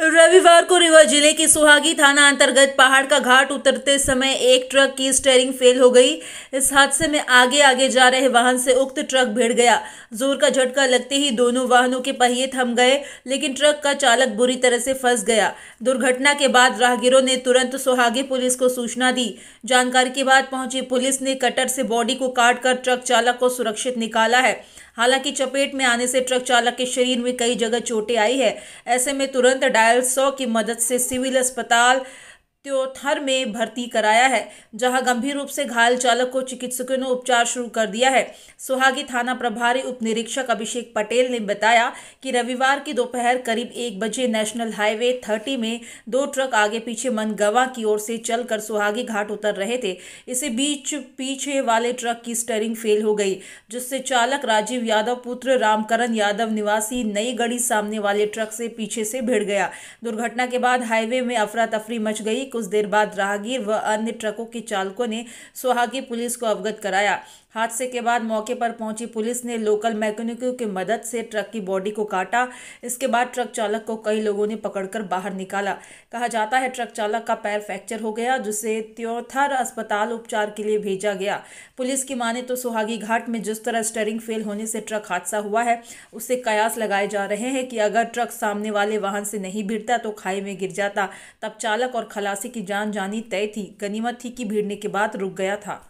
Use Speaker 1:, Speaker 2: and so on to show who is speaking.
Speaker 1: रविवार को रीवा जिले के सुहागी थाना अंतर्गत पहाड़ का घाट उतरते समय एक ट्रक की स्टेयरिंग फेल हो गई इस हादसे में आगे आगे जा रहे वाहन से उक्त ट्रक भिड़ गया जोर का झटका लगते ही दोनों वाहनों के पहिए थम गए लेकिन ट्रक का चालक बुरी तरह से फंस गया दुर्घटना के बाद राहगीरों ने तुरंत सुहागी पुलिस को सूचना दी जानकारी के बाद पहुंची पुलिस ने कटर से बॉडी को काट कर ट्रक चालक को सुरक्षित निकाला है हालांकि चपेट में आने से ट्रक चालक के शरीर में कई जगह चोटें आई है ऐसे में तुरंत एल्सो की मदद से सिविल अस्पताल त्योथर में भर्ती कराया है जहां गंभीर रूप से घायल चालक को चिकित्सकों ने उपचार शुरू कर दिया है सुहागी थाना प्रभारी उप निरीक्षक अभिषेक पटेल ने बताया कि रविवार की दोपहर करीब एक बजे नेशनल हाईवे थर्टी में दो ट्रक आगे पीछे मनगवा की ओर से चलकर सुहागी घाट उतर रहे थे इसी बीच पीछे वाले ट्रक की स्टेयरिंग फेल हो गई जिससे चालक राजीव यादव पुत्र रामकरण यादव निवासी नई गढ़ी सामने वाले ट्रक से पीछे से भिड़ गया दुर्घटना के बाद हाईवे में अफरा तफरी मच गई कुछ देर बाद राहगीर व अन्य ट्रकों के चालकों ने सुहागी पुलिस को अवगत कराया हादसे के बाद मौके पर पहुंची पुलिस ने लोकल मैकेनिकों की मदद से ट्रक की बॉडी को काटा इसके बाद ट्रक चालक को कई लोगों ने पकड़कर बाहर निकाला कहा जाता है ट्रक चालक का पैर फ्रैक्चर हो गया जिसे त्योथर अस्पताल उपचार के लिए भेजा गया पुलिस की माने तो सुहागी घाट में जिस तरह स्टेरिंग फेल होने से ट्रक हादसा हुआ है उससे कयास लगाए जा रहे हैं कि अगर ट्रक सामने वाले वाहन से नहीं भिड़ता तो खाई में गिर जाता तब चालक और खलासी की जान जानी तय थी गनीमत थी कि भिड़ने के बाद रुक गया था